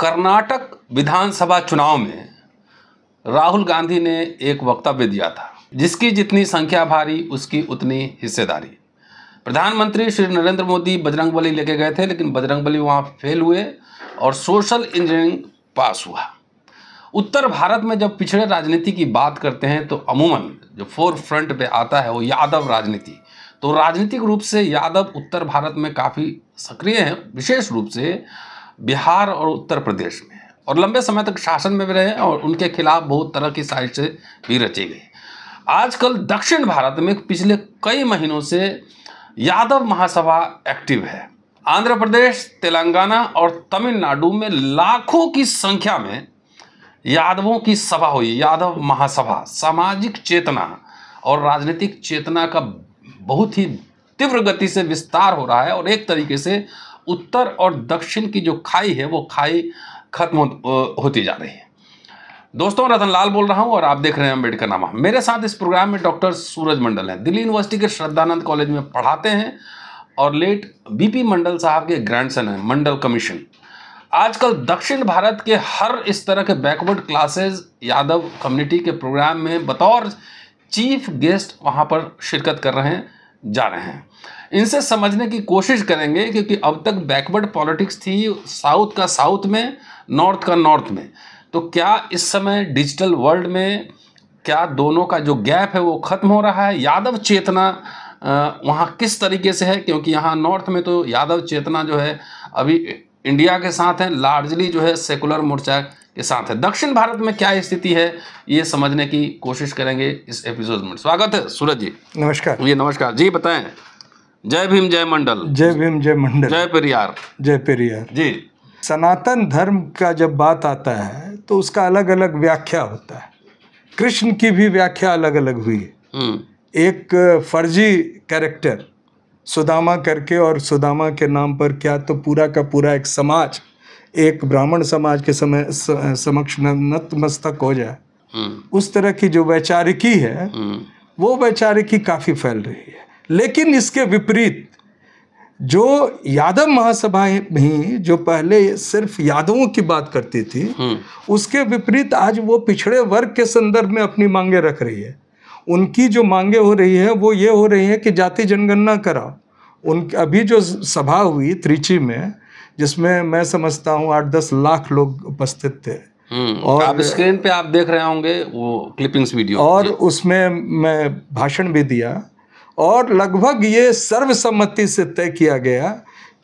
कर्नाटक विधानसभा चुनाव में राहुल गांधी ने एक वक्तव्य दिया था जिसकी जितनी संख्या भारी उसकी उतनी हिस्सेदारी प्रधानमंत्री श्री नरेंद्र मोदी बजरंग बली लेके गए थे लेकिन बजरंग बली वहाँ फेल हुए और सोशल इंजीनियरिंग पास हुआ उत्तर भारत में जब पिछड़े राजनीति की बात करते हैं तो अमूमन जो फोर फ्रंट पे आता है वो यादव राजनीति तो राजनीतिक रूप से यादव उत्तर भारत में काफ़ी सक्रिय हैं विशेष रूप से बिहार और उत्तर प्रदेश में और लंबे समय तक शासन में भी रहे और उनके खिलाफ बहुत तरह की साजिशें भी रची गई आजकल दक्षिण भारत में पिछले कई महीनों से यादव महासभा एक्टिव है आंध्र प्रदेश तेलंगाना और तमिलनाडु में लाखों की संख्या में यादवों की सभा हुई यादव महासभा सामाजिक चेतना और राजनीतिक चेतना का बहुत ही तीव्र गति से विस्तार हो रहा है और एक तरीके से उत्तर और दक्षिण की जो खाई है वो खाई खत्म होती जा रही है दोस्तों रतन लाल बोल रहा हूं और आप देख रहे हैं अम्बेडकर नामा मेरे साथ इस प्रोग्राम में डॉक्टर सूरज मंडल हैं दिल्ली यूनिवर्सिटी के श्रद्धानंद कॉलेज में पढ़ाते हैं और लेट बीपी मंडल साहब के ग्रैंडसन हैं मंडल कमीशन आजकल दक्षिण भारत के हर इस तरह के बैकवर्ड क्लासेस यादव कम्युनिटी के प्रोग्राम में बतौर चीफ गेस्ट वहाँ पर शिरकत कर रहे हैं जा रहे हैं इनसे समझने की कोशिश करेंगे क्योंकि अब तक बैकवर्ड पॉलिटिक्स थी साउथ का साउथ में नॉर्थ का नॉर्थ में तो क्या इस समय डिजिटल वर्ल्ड में क्या दोनों का जो गैप है वो ख़त्म हो रहा है यादव चेतना वहाँ किस तरीके से है क्योंकि यहाँ नॉर्थ में तो यादव चेतना जो है अभी इंडिया के साथ है लार्जली जो है सेकुलर मोर्चा के साथ है दक्षिण भारत में क्या स्थिति है ये समझने की कोशिश करेंगे इस एपिसोड में स्वागत है सूरज जी नमस्कार जी नमस्कार जी बताएं जय भीम जय मंडल जय भीम जय मंडल जय पेरियार जय पेरियार जी सनातन धर्म का जब बात आता है तो उसका अलग अलग व्याख्या होता है कृष्ण की भी व्याख्या अलग अलग हुई है हम्म। एक फर्जी कैरेक्टर सुदामा करके और सुदामा के नाम पर क्या तो पूरा का पूरा एक समाज एक ब्राह्मण समाज के समय समक्ष नतमस्तक हो जाए हम्म। उस तरह की जो वैचारिकी है हम्म। वो वैचारिकी काफ़ी फैल रही है लेकिन इसके विपरीत जो यादव महासभा भी जो पहले सिर्फ यादवों की बात करती थी हम्म। उसके विपरीत आज वो पिछड़े वर्ग के संदर्भ में अपनी मांगे रख रही है उनकी जो मांगे हो रही है वो ये हो रही है कि जाति जनगणना कराओ उन अभी जो सभा हुई त्रिची में जिसमें मैं समझता हूँ आठ दस लाख लोग उपस्थित थे हम्म, तो और आप स्क्रीन पे आप देख रहे होंगे वो क्लिपिंग्स वीडियो और उसमें मैं भाषण भी दिया और लगभग ये सर्वसम्मति से तय किया गया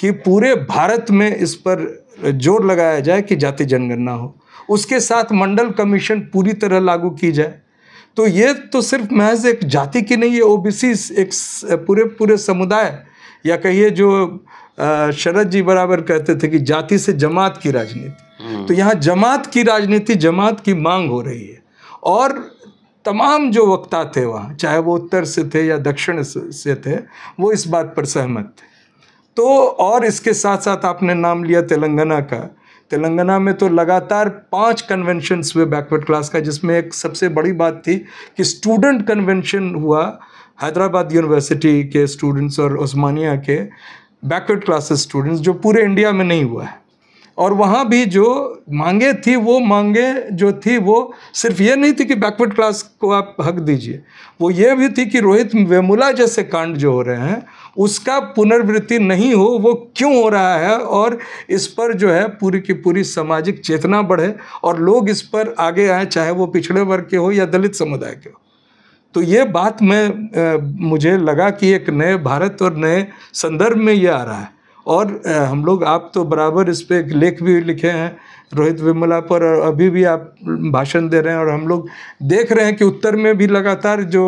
कि पूरे भारत में इस पर जोर लगाया जाए कि जाति जनगणना हो उसके साथ मंडल कमीशन पूरी तरह लागू की जाए तो ये तो सिर्फ महज एक जाति की नहीं है ओबीसी एक पूरे पूरे समुदाय या कहिए जो शरद जी बराबर कहते थे कि जाति से जमात की राजनीति हम्म। तो यहाँ जमात की राजनीति जमात की मांग हो रही है और तमाम जो वक्ता थे वहाँ चाहे वो उत्तर से थे या दक्षिण से थे वो इस बात पर सहमत थे तो और इसके साथ साथ आपने नाम लिया तेलंगाना का तेलंगाना में तो लगातार पांच कन्वेंशंस हुए बैकवर्ड क्लास का जिसमें एक सबसे बड़ी बात थी कि स्टूडेंट कन्वेंशन हुआ हैदराबाद यूनिवर्सिटी के स्टूडेंट्स और उस्मानिया के बैकवर्ड क्लासेस स्टूडेंट्स जो पूरे इंडिया में नहीं हुआ है और वहाँ भी जो मांगे थी वो मांगे जो थी वो सिर्फ ये नहीं थी कि बैकवर्ड क्लास को आप हक दीजिए वो ये भी थी कि रोहित वेमुला जैसे कांड जो हो रहे हैं उसका पुनर्वृत्ति नहीं हो वो क्यों हो रहा है और इस पर जो है पूरी की पूरी सामाजिक चेतना बढ़े और लोग इस पर आगे आए चाहे वो पिछड़े वर्ग के हो या दलित समुदाय के हो तो ये बात मैं मुझे लगा कि एक नए भारत और नए संदर्भ में ये आ रहा है और हम लोग आप तो बराबर इस पर लेख भी लिखे हैं रोहित विमला पर और अभी भी आप भाषण दे रहे हैं और हम लोग देख रहे हैं कि उत्तर में भी लगातार जो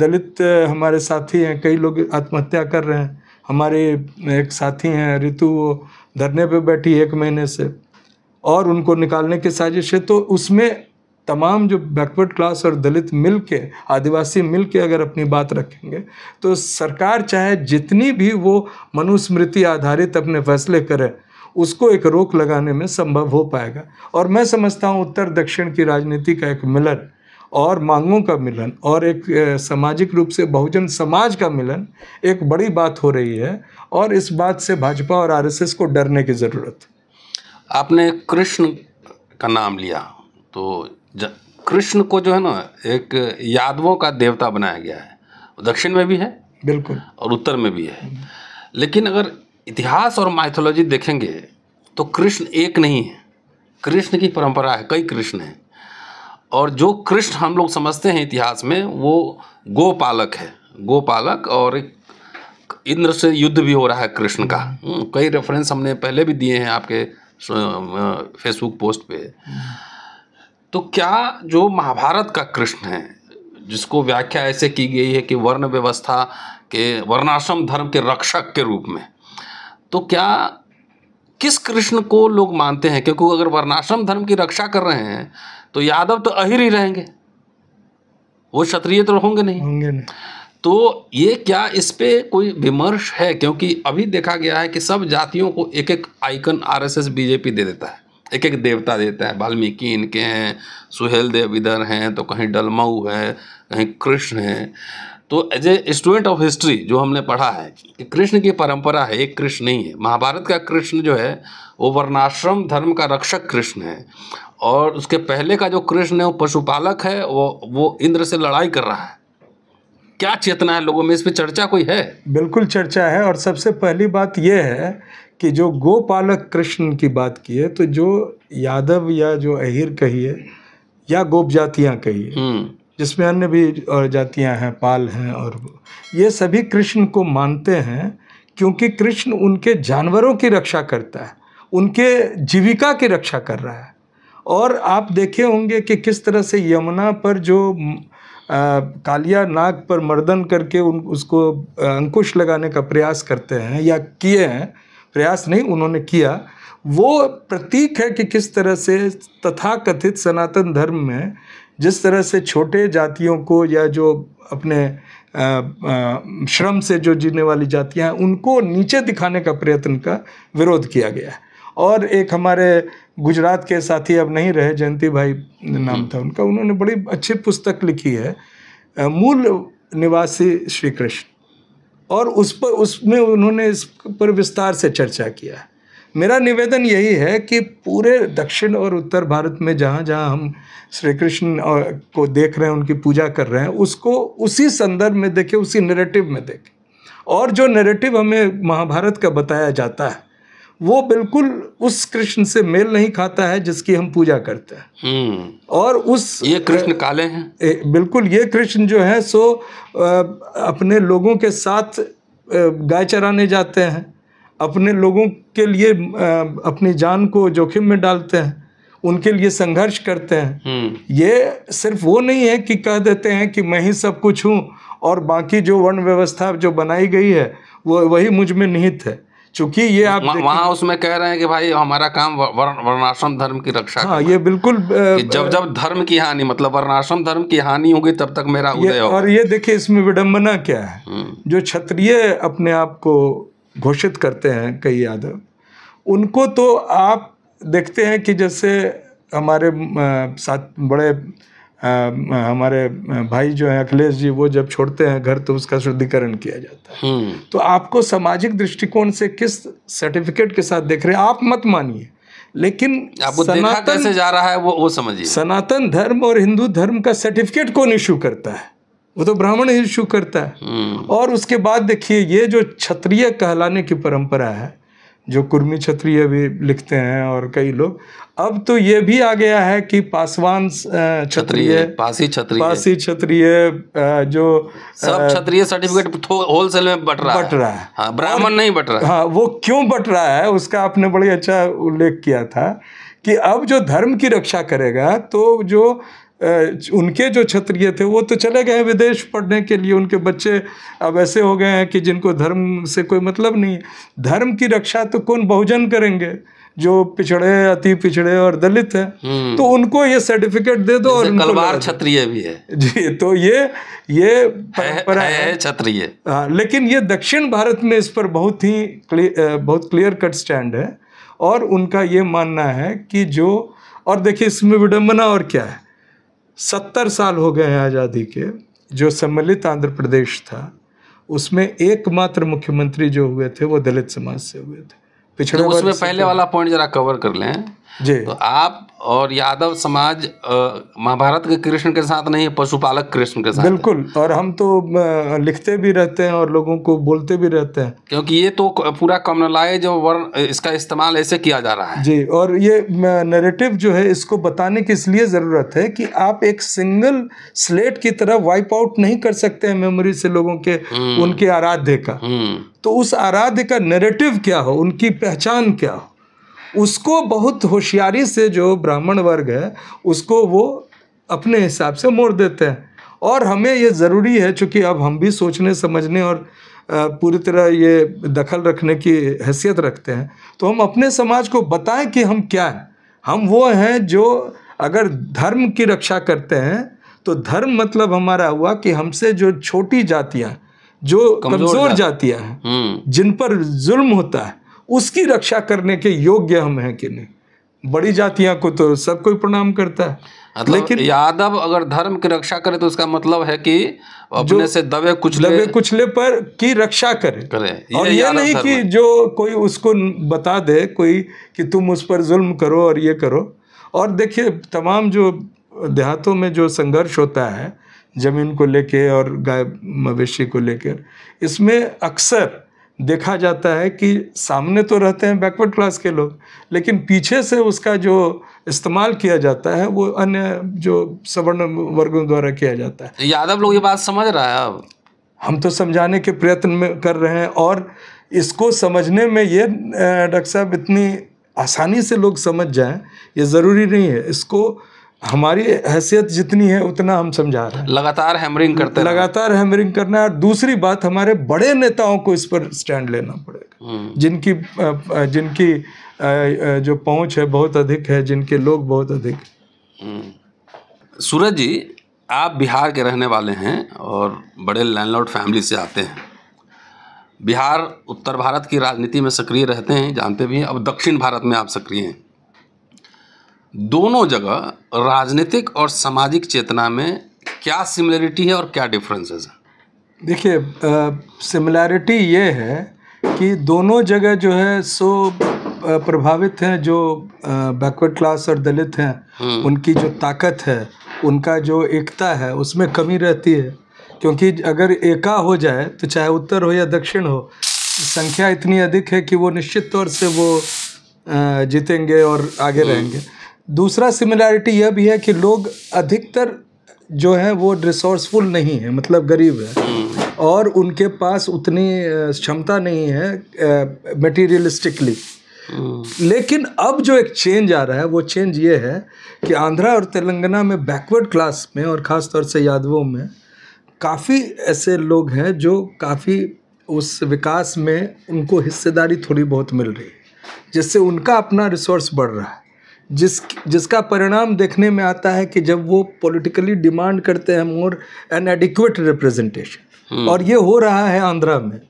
दलित हमारे साथी हैं कई लोग आत्महत्या कर रहे हैं हमारे एक साथी हैं ऋतु वो धरने पर बैठी एक महीने से और उनको निकालने की साजिश है तो उसमें तमाम जो बैकवर्ड क्लास और दलित मिल के आदिवासी मिल के अगर अपनी बात रखेंगे तो सरकार चाहे जितनी भी वो मनुस्मृति आधारित अपने फैसले करे उसको एक रोक लगाने में संभव हो पाएगा और मैं समझता हूँ उत्तर दक्षिण की राजनीति का एक मिलन और मांगों का मिलन और एक सामाजिक रूप से बहुजन समाज का मिलन एक बड़ी बात हो रही है और इस बात से भाजपा और आरएसएस को डरने की ज़रूरत आपने कृष्ण का नाम लिया तो कृष्ण को जो है ना एक यादवों का देवता बनाया गया है दक्षिण में भी है बिल्कुल और उत्तर में भी है हम्म। लेकिन अगर इतिहास और माइथोलॉजी देखेंगे तो कृष्ण एक नहीं है कृष्ण की परंपरा है कई कृष्ण हैं और जो कृष्ण हम लोग समझते हैं इतिहास में वो गोपालक है गोपालक और एक इंद्र से युद्ध भी हो रहा है कृष्ण का हम्म। हम्म, कई रेफरेंस हमने पहले भी दिए हैं आपके फेसबुक पोस्ट पर तो क्या जो महाभारत का कृष्ण है जिसको व्याख्या ऐसे की गई है कि वर्ण व्यवस्था के वर्णाश्रम धर्म के रक्षक के रूप में तो क्या किस कृष्ण को लोग मानते हैं क्योंकि अगर वर्णाश्रम धर्म की रक्षा कर रहे हैं तो यादव तो अहिर ही रहेंगे वो क्षत्रिय तो होंगे नहीं होंगे नहीं तो ये क्या इस पर कोई विमर्श है क्योंकि अभी देखा गया है कि सब जातियों को एक एक आइकन आरएसएस बीजेपी दे देता है एक एक देवता देता है वाल्मीकि इनके हैं सुहेल देव इधर हैं तो कहीं डलमऊ है कहीं कृष्ण हैं तो as a student of history जो हमने पढ़ा है कि कृष्ण की परंपरा है एक कृष्ण नहीं है महाभारत का कृष्ण जो है वो वर्णाश्रम धर्म का रक्षक कृष्ण है और उसके पहले का जो कृष्ण है वो पशुपालक है वो वो इंद्र से लड़ाई कर रहा है क्या चेतना है लोगों में इस पर चर्चा कोई है बिल्कुल चर्चा है और सबसे पहली बात यह है कि जो गोपालक कृष्ण की बात की है तो जो यादव या जो अहिर कहिए या गोप जातियाँ कहिए हम्म। जिसमें अन्य भी और जातियाँ हैं पाल हैं और ये सभी कृष्ण को मानते हैं क्योंकि कृष्ण उनके जानवरों की रक्षा करता है उनके जीविका की रक्षा कर रहा है और आप देखे होंगे कि किस तरह से यमुना पर जो आ, कालिया नाग पर मर्दन करके उन उसको अंकुश लगाने का प्रयास करते हैं या किए हैं प्रयास नहीं उन्होंने किया वो प्रतीक है कि किस तरह से तथा कथित सनातन धर्म में जिस तरह से छोटे जातियों को या जो अपने श्रम से जो जीने वाली जातियां हैं उनको नीचे दिखाने का प्रयत्न का विरोध किया गया है और एक हमारे गुजरात के साथी अब नहीं रहे जयंती भाई नाम हम्म। था उनका उन्होंने बड़ी अच्छी पुस्तक लिखी है मूल निवासी श्री कृष्ण और उस पर उसमें उन्होंने इस पर विस्तार से चर्चा किया है मेरा निवेदन यही है कि पूरे दक्षिण और उत्तर भारत में जहाँ जहाँ हम श्री कृष्ण को देख रहे हैं उनकी पूजा कर रहे हैं उसको उसी संदर्भ में देखें उसी नरेटिव में देखें और जो नरेटिव हमें महाभारत का बताया जाता है वो बिल्कुल उस कृष्ण से मेल नहीं खाता है जिसकी हम पूजा करते हैं हम्म। और उस ये कृष्ण काले हैं बिल्कुल ये कृष्ण जो है सो अपने लोगों के साथ गाय चराने जाते हैं अपने लोगों के लिए अपनी जान को जोखिम में डालते हैं उनके लिए संघर्ष करते हैं हम्म। ये सिर्फ वो नहीं है कि कह देते हैं कि मैं ही सब कुछ हूँ और बाकी जो वर्ण व्यवस्था जो बनाई गई है वो वही मुझ में निहित है चूंकि ये आप वहाँ उसमें कह रहे हैं कि भाई हमारा काम वर्णाश्रम धर्म की रक्षा हाँ, ये बिल्कुल जब जब धर्म की हानि मतलब वर्णाश्रम धर्म की हानि होगी तब तक मेरा उदय होगा और ये देखिए इसमें विडम्बना क्या है हम्म। जो क्षत्रिय अपने आप को घोषित करते हैं कई यादव उनको तो आप देखते हैं कि जैसे हमारे साथ बड़े हमारे भाई जो है अखिलेश जी वो जब छोड़ते हैं घर तो उसका शुद्धिकरण किया जाता है हम्म। तो आपको सामाजिक दृष्टिकोण से किस सर्टिफिकेट के साथ देख रहे हैं आप मत मानिए लेकिन आपको सनातन से जा रहा है वो वो समझिए सनातन धर्म और हिंदू धर्म का सर्टिफिकेट कौन इशू करता है वो तो ब्राह्मण ही इशू करता है हम्म। और उसके बाद देखिए ये जो क्षत्रिय कहलाने की परंपरा है जो कुर्मी क्षत्रिय भी लिखते हैं और कई लोग अब तो ये भी आ गया है कि पासवान क्षत्रिय पासी क्षत्रिय पासी क्षत्रिय जो सब क्षत्रिय सर्टिफिकेट होलसेल में बट रहा बट रहा है हाँ, ब्राह्मण नहीं बट रहा है। हाँ वो क्यों बट रहा है उसका आपने बड़ी अच्छा उल्लेख किया था कि अब जो धर्म की रक्षा करेगा तो जो उनके जो क्षत्रिय थे वो तो चले गए विदेश पढ़ने के लिए उनके बच्चे अब ऐसे हो गए हैं कि जिनको धर्म से कोई मतलब नहीं धर्म की रक्षा तो कौन बहुजन करेंगे जो पिछड़े अति पिछड़े और दलित हैं हम्म। तो उनको ये सर्टिफिकेट दे दो और कलवार क्षत्रिय भी है जी तो ये ये परंपरा है क्षत्रिय हाँ लेकिन ये दक्षिण भारत में इस पर बहुत ही बहुत क्लियर कट स्टैंड है और उनका ये मानना है कि जो और देखिए इसमें विडम्बना और क्या है सत्तर साल हो गए हैं आज़ादी के जो सम्मिलित आंध्र प्रदेश था उसमें एकमात्र मुख्यमंत्री जो हुए थे वो दलित समाज से हुए थे पिछड़े तो उसमें पहले वाला पॉइंट जरा कवर कर लें तो आप और यादव समाज महाभारत के कृष्ण के साथ नहीं है पशुपालक कृष्ण के साथ बिल्कुल और हम तो लिखते भी रहते हैं और लोगों को बोलते भी रहते हैं क्योंकि ये तो पूरा जो वर्ण इसका इस्तेमाल ऐसे किया जा रहा है जी और ये नरेटिव जो है इसको बताने की इसलिए ज़रूरत है कि आप एक सिंगल स्लेट की तरह वाइप आउट नहीं कर सकते हैं मेमोरी से लोगों के हम्म। उनके आराध्य का हम्म। तो उस आराध्य का नेरेटिव क्या हो उनकी पहचान क्या हो उसको बहुत होशियारी से जो ब्राह्मण वर्ग है उसको वो अपने हिसाब से मोड़ देते हैं और हमें ये ज़रूरी है चूँकि अब हम भी सोचने समझने और पूरी तरह ये दखल रखने की हैसियत रखते हैं तो हम अपने समाज को बताएं कि हम क्या हैं हम वो हैं जो अगर धर्म की रक्षा करते हैं तो धर्म मतलब हमारा हुआ कि हमसे जो छोटी जातियाँ जो कमज़ोर जातियाँ हैं हम्म। जिन पर जुल्म होता है उसकी रक्षा करने के योग्य हम हैं कि नहीं बड़ी जातियां को तो सब कोई प्रणाम करता है मतलब लेकिन यादव अगर धर्म की रक्षा करे तो उसका मतलब है कि अपने से दबे कुचले दबे कुचले पर की रक्षा करे करे ये और ये नहीं कि जो कोई उसको बता दे कोई कि तुम उस पर जुल्म करो और ये करो और देखिए तमाम जो देहातों में जो संघर्ष होता है ज़मीन को लेके और गाय मवेशी को लेकर इसमें अक्सर देखा जाता है कि सामने तो रहते हैं बैकवर्ड क्लास के लोग लेकिन पीछे से उसका जो इस्तेमाल किया जाता है वो अन्य जो सवर्ण वर्गों द्वारा किया जाता है यादव लोग ये बात समझ रहा है अब हम तो समझाने के प्रयत्न में कर रहे हैं और इसको समझने में ये डॉक्टर साहब इतनी आसानी से लोग समझ जाएं ये ज़रूरी नहीं है इसको हमारी हैसियत जितनी है उतना हम समझा रहे हैं लगातार हैमरिंग करते हैं लगातार हैमरिंग करना है और दूसरी बात हमारे बड़े नेताओं को इस पर स्टैंड लेना पड़ेगा हम्म। जिनकी जिनकी जो पहुंच है बहुत अधिक है जिनके लोग बहुत अधिक हम्म। सूरज जी आप बिहार के रहने वाले हैं और बड़े लैंडलॉर्ड फैमिली से आते हैं बिहार उत्तर भारत की राजनीति में सक्रिय रहते हैं जानते भी हैं अब दक्षिण भारत में आप सक्रिय हैं दोनों जगह राजनीतिक और सामाजिक चेतना में क्या सिमिलरिटी है और क्या डिफरेंसेस है देखिए सिमिलैरिटी ये है कि दोनों जगह जो है सो प्रभावित हैं जो बैकवर्ड क्लास और दलित हैं हम्म। उनकी जो ताकत है उनका जो एकता है उसमें कमी रहती है क्योंकि अगर एका हो जाए तो चाहे उत्तर हो या दक्षिण हो संख्या इतनी अधिक है कि वो निश्चित तौर से वो जीतेंगे और आगे हम्म। रहेंगे दूसरा सिमिलैरिटी यह भी है कि लोग अधिकतर जो है वो रिसोर्सफुल नहीं है मतलब गरीब है हम्म। और उनके पास उतनी क्षमता नहीं है मटीरियलिस्टिकली हम्म। लेकिन अब जो एक चेंज आ रहा है वो चेंज ये है कि आंध्रा और तेलंगाना में बैकवर्ड क्लास में और ख़ास तौर से यादवों में काफ़ी ऐसे लोग हैं जो काफ़ी उस विकास में उनको हिस्सेदारी थोड़ी बहुत मिल रही है जिससे उनका अपना रिसोर्स बढ़ रहा है जिस जिसका परिणाम देखने में आता है कि जब वो पॉलिटिकली डिमांड करते हैं मोर एन एडिक्वेट रिप्रेजेंटेशन और ये हो रहा है आंध्रा में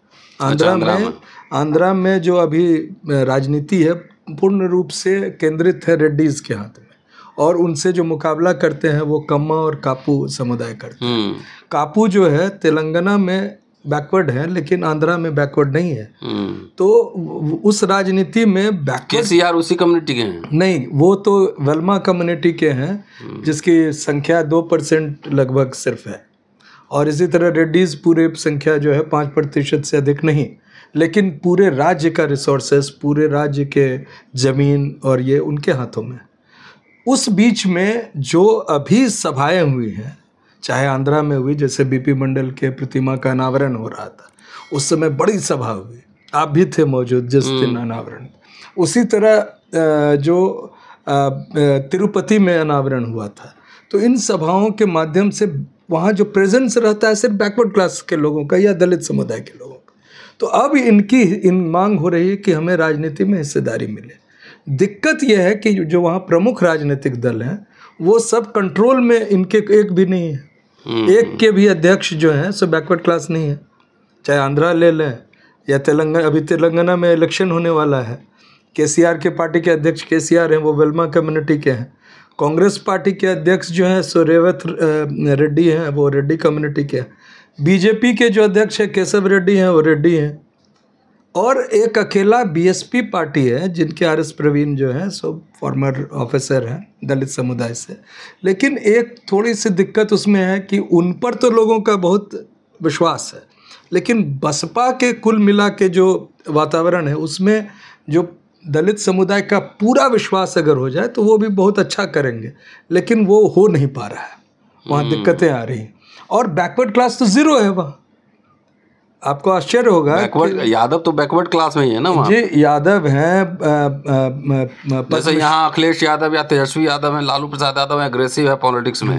अच्छा, आंध्रा अच्छा, में आंध्रा में जो अभी राजनीति है पूर्ण रूप से केंद्रित है रेड्डीज के हाथ में और उनसे जो मुकाबला करते हैं वो कम्मा और कापू समुदाय करते हैं हम्म। कापू जो है तेलंगाना में बैकवर्ड है लेकिन आंध्रा में बैकवर्ड नहीं है हम्म। तो उस राजनीति में बैकवर्ड उसी कम्युनिटी के हैं नहीं वो तो वेलमा कम्युनिटी के हैं हम्म। जिसकी संख्या दो परसेंट लगभग सिर्फ है और इसी तरह रेड्डीज पूरे संख्या जो है पाँच प्रतिशत से अधिक नहीं लेकिन पूरे राज्य का रिसोर्सेस पूरे राज्य के ज़मीन और ये उनके हाथों में उस बीच में जो अभी सभाएं हुई हैं चाहे आंध्रा में हुई जैसे बीपी मंडल के प्रतिमा का अनावरण हो रहा था उस समय बड़ी सभा हुई आप भी थे मौजूद जिस दिन हम्म। अनावरण उसी तरह जो तिरुपति में अनावरण हुआ था तो इन सभाओं के माध्यम से वहाँ जो प्रेजेंस रहता है सिर्फ बैकवर्ड क्लास के लोगों का या दलित समुदाय के लोगों का तो अब इनकी इन मांग हो रही है कि हमें राजनीति में हिस्सेदारी मिले दिक्कत यह है कि जो वहाँ प्रमुख राजनीतिक दल हैं वो सब कंट्रोल में इनके एक भी नहीं है हम्म, एक के भी अध्यक्ष जो हैं सो बैकवर्ड क्लास नहीं है चाहे आंध्रा ले लें या तेलंगाना अभी तेलंगाना में इलेक्शन होने वाला है के सी आर के पार्टी के अध्यक्ष के सी आर हैं वो वेलमा कम्युनिटी के हैं कांग्रेस पार्टी के अध्यक्ष जो हैं सो रेवत रेड्डी हैं वो रेड्डी कम्युनिटी के हैं बीजेपी के जो अध्यक्ष है केशव रेड्डी हैं वो रेड्डी हैं और एक अकेला बीएसपी पार्टी है जिनके आर एस प्रवीण जो है सो फॉर्मर ऑफिसर हैं दलित समुदाय से लेकिन एक थोड़ी सी दिक्कत उसमें है कि उन पर तो लोगों का बहुत विश्वास है लेकिन बसपा के कुल मिला के जो वातावरण है उसमें जो दलित समुदाय का पूरा विश्वास अगर हो जाए तो वो भी बहुत अच्छा करेंगे लेकिन वो हो नहीं पा रहा है वहाँ हम्म। दिक्कतें आ रही हैं और बैकवर्ड क्लास तो ज़ीरो है वहाँ आपको आश्चर्य होगा बैकवर्ड यादव तो बैकवर्ड क्लास में ही है ना जी यादव है जैसे यहाँ अखिलेश यादव या तेजस्वी यादव है लालू प्रसाद यादव अग्रेसिव है पॉलिटिक्स में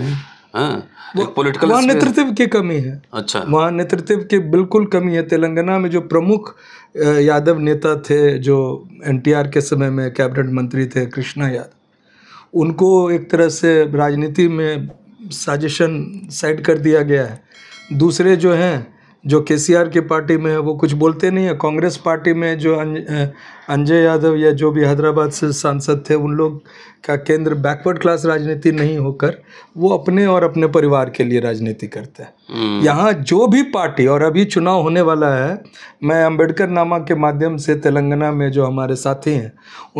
पोलिटिकल हम्म। हाँ, वहाँ नेतृत्व की कमी है अच्छा वहाँ नेतृत्व की बिल्कुल कमी है तेलंगाना में जो प्रमुख यादव नेता थे जो एनटीआर के समय में कैबिनेट मंत्री थे कृष्णा यादव उनको एक तरह से राजनीति में साजेशन साइड कर दिया गया है दूसरे जो हैं जो के सी आर की पार्टी में है वो कुछ बोलते नहीं है कांग्रेस पार्टी में जो अं-, अंजय यादव या जो भी हैदराबाद से सांसद थे उन लोग का केंद्र बैकवर्ड क्लास राजनीति नहीं होकर वो अपने और अपने परिवार के लिए राजनीति करते हैं हम्म। यहाँ जो भी पार्टी और अभी चुनाव होने वाला है मैं अंबेडकर नामा के माध्यम से तेलंगाना में जो हमारे साथी हैं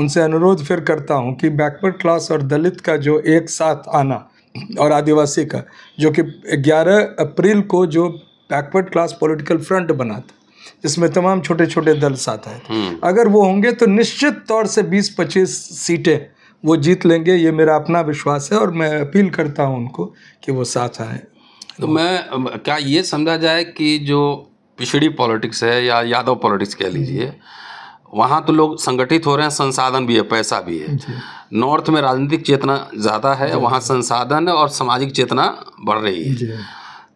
उनसे अनुरोध फिर करता हूँ कि बैकवर्ड क्लास और दलित का जो एक साथ आना और आदिवासी का जो कि 11 अप्रैल को जो बैकवर्ड क्लास पॉलिटिकल फ्रंट बना था जिसमें तमाम छोटे छोटे दल साथ आए हम्म। अगर वो होंगे तो निश्चित तौर से 20-25 सीटें वो जीत लेंगे ये मेरा अपना विश्वास है और मैं अपील करता हूँ उनको कि वो साथ आए तो मैं क्या ये समझा जाए कि जो पिछड़ी पॉलिटिक्स है या यादव पॉलिटिक्स कह लीजिए वहाँ तो लोग संगठित हो रहे हैं संसाधन भी है पैसा भी है नॉर्थ में राजनीतिक चेतना ज़्यादा है वहाँ संसाधन और सामाजिक चेतना बढ़ रही है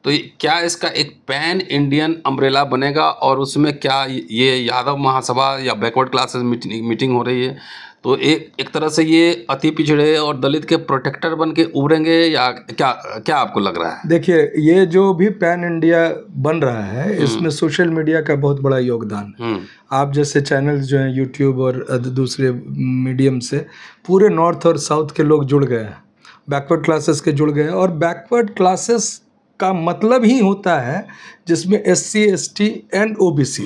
तो क्या इसका एक पैन इंडियन अम्ब्रेला बनेगा और उसमें क्या ये यादव महासभा या बैकवर्ड क्लासेस मीटिंग मीटिंग हो रही है तो एक एक तरह से ये अति पिछड़े और दलित के प्रोटेक्टर बन के उभरेंगे या क्या क्या आपको लग रहा है देखिए ये जो भी पैन इंडिया बन रहा है हम्म। इसमें सोशल मीडिया का बहुत बड़ा योगदान है हम्म। आप जैसे चैनल्स जो हैं यूट्यूब और दूसरे मीडियम से पूरे नॉर्थ और साउथ के लोग जुड़ गए हैं बैकवर्ड क्लासेस के जुड़ गए और बैकवर्ड क्लासेस का मतलब ही होता है जिसमें S C S T and O B C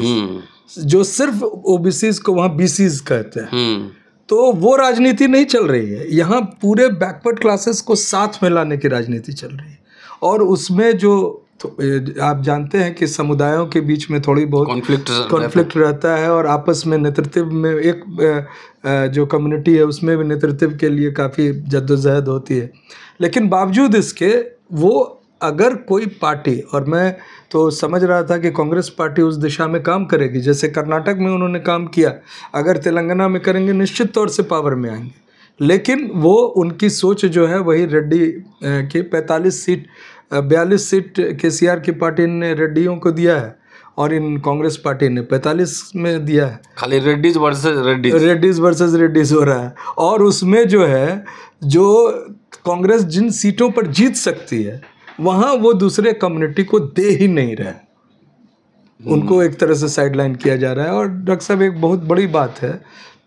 जो सिर्फ ओ बी सीज को वहाँ बी सीज कहते हैं हम्म। तो वो राजनीति नहीं चल रही है यहाँ पूरे बैकवर्ड क्लासेस को साथ में लाने की राजनीति चल रही है और उसमें जो तो आप जानते हैं कि समुदायों के बीच में थोड़ी बहुत कॉन्फ्लिक्ट कॉन्फ्लिक्ट रहता है और आपस में नेतृत्व में एक जो कम्युनिटी है उसमें भी नेतृत्व के लिए काफ़ी जद्दोजहद होती है लेकिन बावजूद इसके वो अगर कोई पार्टी और मैं तो समझ रहा था कि कांग्रेस पार्टी उस दिशा में काम करेगी जैसे कर्नाटक में उन्होंने काम किया अगर तेलंगाना में करेंगे निश्चित तौर से पावर में आएंगे लेकिन वो उनकी सोच जो है वही रेड्डी के 45 सीट बयालीस सीट के की पार्टी ने रेड्डियों को दिया है और इन कांग्रेस पार्टी ने 45 में दिया है खाली रेड्डीज वर्सेस रेड्डीज रेड्डीज वर्सेस रेड्डीज हो रहा है और उसमें जो है जो कांग्रेस जिन सीटों पर जीत सकती है वहाँ वो दूसरे कम्युनिटी को दे ही नहीं रहे उनको एक तरह से साइडलाइन किया जा रहा है और डॉक्टर साहब एक बहुत बड़ी बात है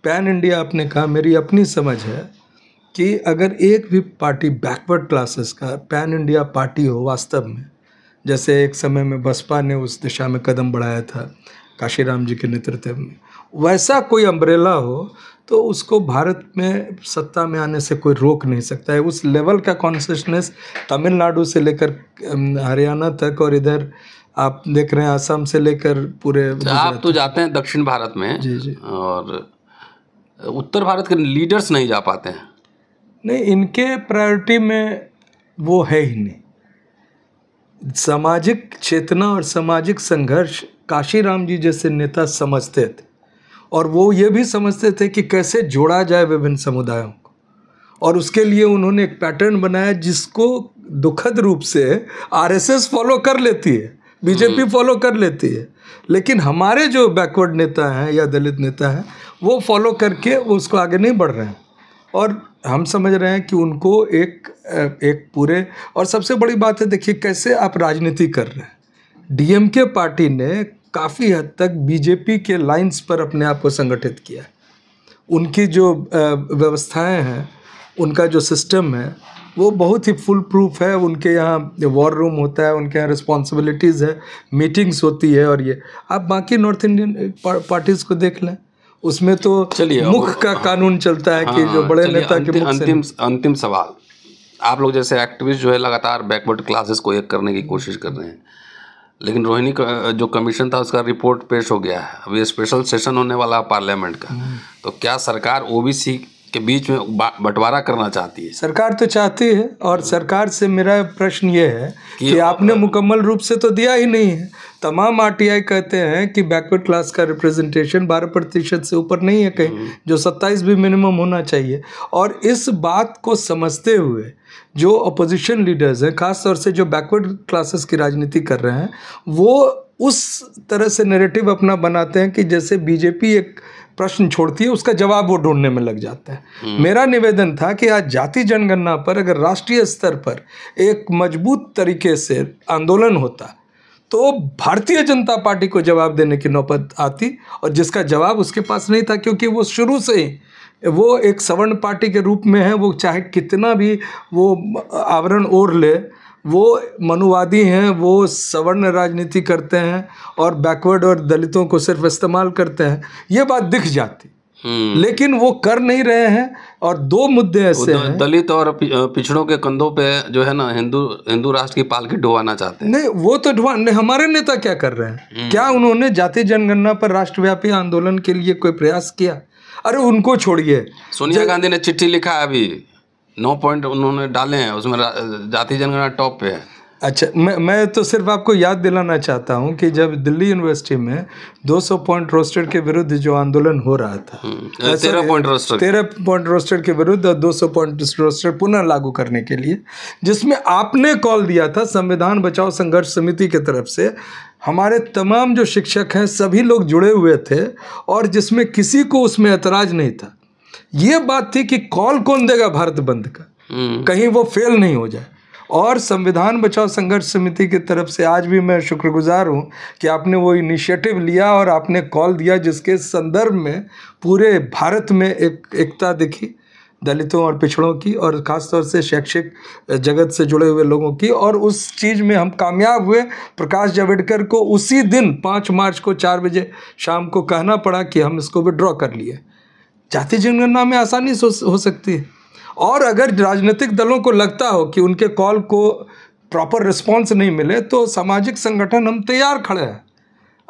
पैन इंडिया आपने कहा मेरी अपनी समझ है कि अगर एक भी पार्टी बैकवर्ड क्लासेस का पैन इंडिया पार्टी हो वास्तव में जैसे एक समय में बसपा ने उस दिशा में कदम बढ़ाया था काशीराम जी के नेतृत्व में वैसा कोई अम्ब्रेला हो तो उसको भारत में सत्ता में आने से कोई रोक नहीं सकता है उस लेवल का कॉन्शियसनेस तमिलनाडु से लेकर हरियाणा तक और इधर आप देख रहे हैं आसाम से लेकर पूरे अच्छा, आप तो जाते हैं दक्षिण भारत में जी जी और उत्तर भारत के लीडर्स नहीं जा पाते हैं नहीं इनके प्रायोरिटी में वो है ही नहीं सामाजिक चेतना और सामाजिक संघर्ष काशीराम जी जैसे नेता समझते थे और वो ये भी समझते थे कि कैसे जोड़ा जाए विभिन्न समुदायों को और उसके लिए उन्होंने एक पैटर्न बनाया जिसको दुखद रूप से आरएसएस फॉलो कर लेती है बीजेपी हम्म। फॉलो कर लेती है लेकिन हमारे जो बैकवर्ड नेता हैं या दलित नेता हैं वो फॉलो करके वो उसको आगे नहीं बढ़ रहे हैं और हम समझ रहे हैं कि उनको एक एक पूरे और सबसे बड़ी बात है देखिए कैसे आप राजनीति कर रहे हैं डीएमके पार्टी ने काफ़ी हद तक बीजेपी के लाइंस पर अपने आप को संगठित किया उनकी जो व्यवस्थाएं हैं उनका जो सिस्टम है वो बहुत ही फुल प्रूफ है उनके यहाँ वॉर रूम होता है उनके यहाँ रिस्पॉन्सिबिलिटीज़ है मीटिंग्स होती है और ये आप बाकी नॉर्थ इंडियन पार्टीज़ को देख लें उसमें तो चलिए मुख का कानून चलता है हाँ, कि जो हाँ, बड़े नेता के अंतिम अंतिम सवाल आप लोग जैसे एक्टिविस्ट जो है लगातार बैकवर्ड क्लासेस को एक करने की कोशिश कर रहे हैं लेकिन रोहिणी का जो कमीशन था उसका रिपोर्ट पेश हो गया है अभी स्पेशल सेशन होने वाला है पार्लियामेंट का हम्म। तो क्या सरकार ओबीसी के बीच में बंटवारा करना चाहती है सरकार तो चाहती है और सरकार से मेरा प्रश्न ये है कि, कि आपने मुकम्मल रूप से तो दिया ही नहीं है तमाम आर कहते हैं कि बैकवर्ड क्लास का रिप्रेजेंटेशन बारह प्रतिशत से ऊपर नहीं है कहीं हम्म। जो सत्ताईस भी मिनिमम होना चाहिए और इस बात को समझते हुए जो अपोजिशन लीडर्स हैं खासतौर से जो बैकवर्ड क्लासेस की राजनीति कर रहे हैं वो उस तरह से नेरेटिव अपना बनाते हैं कि जैसे बीजेपी एक प्रश्न छोड़ती है उसका जवाब वो ढूंढने में लग जाता है हम्म। मेरा निवेदन था कि आज जाति जनगणना पर अगर राष्ट्रीय स्तर पर एक मजबूत तरीके से आंदोलन होता तो भारतीय जनता पार्टी को जवाब देने की नौबत आती और जिसका जवाब उसके पास नहीं था क्योंकि वो शुरू से ही वो एक सवर्ण पार्टी के रूप में है वो चाहे कितना भी वो आवरण ओढ़ ले वो मनुवादी हैं वो सवर्ण राजनीति करते हैं और बैकवर्ड और दलितों को सिर्फ इस्तेमाल करते हैं ये बात दिख जाती हम्म। लेकिन वो कर नहीं रहे हैं और दो मुद्दे ऐसे हैं दलित और पिछड़ों के कंधों पे जो है ना हिंदू हिंदू राष्ट्र की पालकी डुबाना चाहते हैं नहीं वो तो डुबा नहीं हमारे नेता क्या कर रहे हैं हम्म। क्या उन्होंने जाति जनगणना पर राष्ट्रव्यापी आंदोलन के लिए कोई प्रयास किया अरे उनको छोड़िए सोनिया गांधी ने चिट्ठी लिखा है अभी नौ पॉइंट उन्होंने डाले हैं उसमें जाति जनगणना टॉप पे है अच्छा मैं मैं तो सिर्फ आपको याद दिलाना चाहता हूँ कि जब दिल्ली यूनिवर्सिटी में 200 पॉइंट रोस्टेड के विरुद्ध जो आंदोलन हो रहा था हम्म, तेरह पॉइंट रोस्टेड तेरह पॉइंट रोस्टेड के विरुद्ध और 200 पॉइंट रोस्टेड पुनः लागू करने के लिए जिसमें आपने कॉल दिया था संविधान बचाओ संघर्ष समिति की तरफ से हमारे तमाम जो शिक्षक हैं सभी लोग जुड़े हुए थे और जिसमें किसी को उसमें ऐतराज नहीं था ये बात थी कि कॉल कौन देगा भारत बंद का हम्म। कहीं वो फेल नहीं हो जाए और संविधान बचाओ संघर्ष समिति की तरफ से आज भी मैं शुक्रगुजार हूँ कि आपने वो इनिशिएटिव लिया और आपने कॉल दिया जिसके संदर्भ में पूरे भारत में एक एकता दिखी दलितों और पिछड़ों की और ख़ासतौर से शैक्षिक जगत से जुड़े हुए लोगों की और उस चीज़ में हम कामयाब हुए प्रकाश जावड़ेकर को उसी दिन पाँच मार्च को चार बजे शाम को कहना पड़ा कि हम इसको विड्रॉ कर लिए जाति जनगणना में आसानी हो सकती है और अगर राजनीतिक दलों को लगता हो कि उनके कॉल को प्रॉपर रिस्पॉन्स नहीं मिले तो सामाजिक संगठन हम तैयार खड़े हैं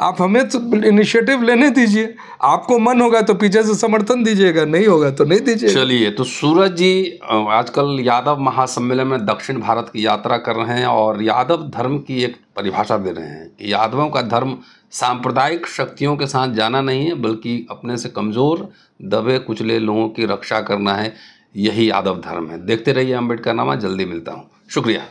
आप हमें तो इनिशिएटिव लेने दीजिए आपको मन होगा तो पीछे से समर्थन दीजिएगा नहीं होगा तो नहीं दीजिए चलिए तो सूरज जी आजकल यादव महासम्मेलन में दक्षिण भारत की यात्रा कर रहे हैं और यादव धर्म की एक परिभाषा दे रहे हैं कि यादवों का धर्म सांप्रदायिक शक्तियों के साथ जाना नहीं है बल्कि अपने से कमज़ोर दबे कुचले लोगों की रक्षा करना है यही यादव धर्म है देखते रहिए अम्बेडकर नामा जल्दी मिलता हूँ शुक्रिया